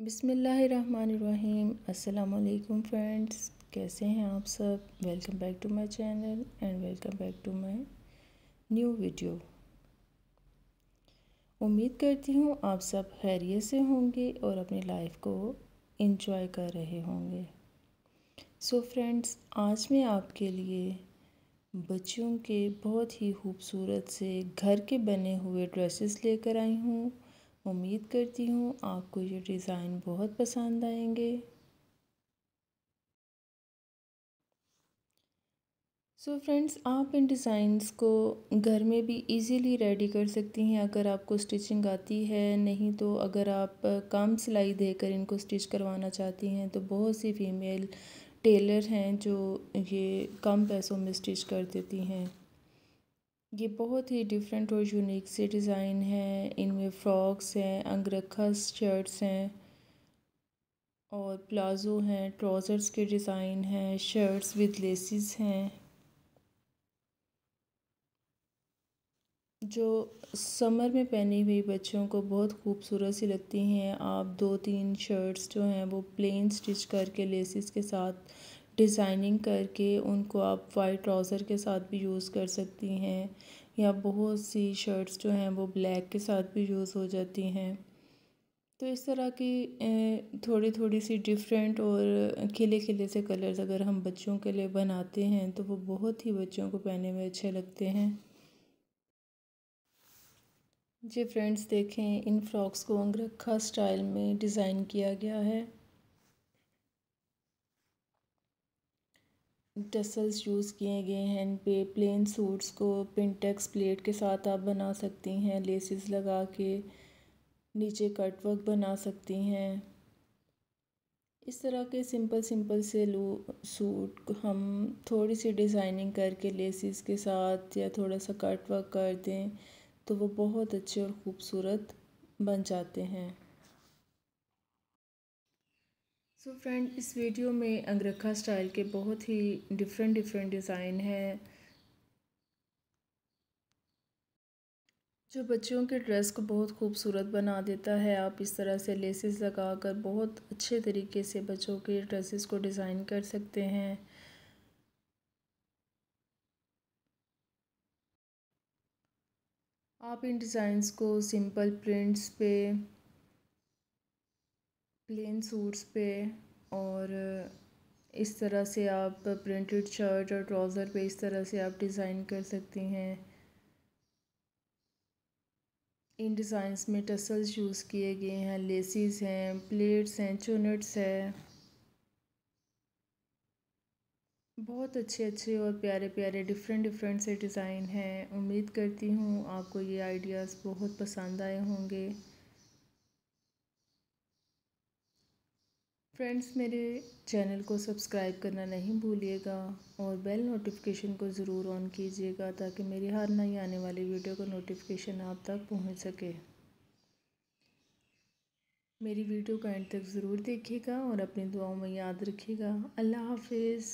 बिसमीम् अल्लाम फ्रेंड्स कैसे हैं आप सब welcome back to my channel and welcome back to my new video उम्मीद करती हूँ आप सब खैरियत से होंगे और अपनी लाइफ को इन्जॉय कर रहे होंगे सो so फ्रेंड्स आज मैं आपके लिए बच्चों के बहुत ही खूबसूरत से घर के बने हुए ड्रेसेस लेकर आई हूँ उम्मीद करती हूँ आपको ये डिज़ाइन बहुत पसंद आएंगे सो so फ्रेंड्स आप इन डिज़ाइंस को घर में भी इजीली रेडी कर सकती हैं अगर आपको स्टिचिंग आती है नहीं तो अगर आप कम सिलाई देकर इनको स्टिच करवाना चाहती हैं तो बहुत सी फीमेल टेलर हैं जो ये कम पैसों में स्टिच कर देती हैं ये बहुत ही डिफरेंट और यूनिक से डिज़ाइन हैं इनमें फ्रॉक्स हैं अंगरखस शर्ट्स हैं और प्लाज़ो हैं ट्राउज़र्स के डिज़ाइन हैं शर्ट्स विद लेसिस हैं जो समर में पहनी हुई बच्चों को बहुत खूबसूरत सी लगती हैं आप दो तीन शर्ट्स जो हैं वो प्लेन स्टिच करके लेसिस के साथ डिज़ाइनिंग करके उनको आप वाइट ट्राउज़र के साथ भी यूज़ कर सकती हैं या बहुत सी शर्ट्स जो हैं वो ब्लैक के साथ भी यूज़ हो जाती हैं तो इस तरह की थोड़ी थोड़ी सी डिफरेंट और खिले खिले से कलर्स अगर हम बच्चों के लिए बनाते हैं तो वो बहुत ही बच्चों को पहनने में अच्छे लगते हैं जी फ्रेंड्स देखें इन फ्रॉक्स को अंगरखा स्टाइल में डिज़ाइन किया गया है टसल्स यूज़ किए गए हैं इन पे प्लेन सूट्स को पिनटेक्स प्लेट के साथ आप बना सकती हैं लेसेस लगा के नीचे कट वर्क बना सकती हैं इस तरह के सिंपल सिंपल से लू सूट हम थोड़ी सी डिज़ाइनिंग करके लेसेस के साथ या थोड़ा सा कट वर्क कर दें तो वो बहुत अच्छे और ख़ूबसूरत बन जाते हैं सो so फ्रेंड इस वीडियो में अंगरखा स्टाइल के बहुत ही डिफरेंट डिफरेंट डिज़ाइन हैं जो बच्चों के ड्रेस को बहुत खूबसूरत बना देता है आप इस तरह से लेसेस लगा कर बहुत अच्छे तरीके से बच्चों के ड्रेसेस को डिज़ाइन कर सकते हैं आप इन डिज़ाइंस को सिंपल प्रिंट्स पे प्लेन सूट्स पे और इस तरह से आप प्रिंटेड शर्ट और ट्राउज़र पे इस तरह से आप डिज़ाइन कर सकती हैं इन डिज़ाइंस में टसल्स यूज़ किए गए हैं लेसिस हैं प्लेट्स हैं चुनट्स है बहुत अच्छे अच्छे और प्यारे प्यारे डिफरेंट डिफरेंट से डिज़ाइन हैं उम्मीद करती हूँ आपको ये आइडियाज़ बहुत पसंद आए होंगे फ्रेंड्स मेरे चैनल को सब्सक्राइब करना नहीं भूलिएगा और बेल नोटिफिकेशन को ज़रूर ऑन कीजिएगा ताकि मेरी हर नई आने वाली वीडियो का नोटिफिकेशन आप तक पहुंच सके मेरी वीडियो का एंड तक ज़रूर देखिएगा और अपनी दुआओं में याद रखिएगा अल्लाह हाफिज़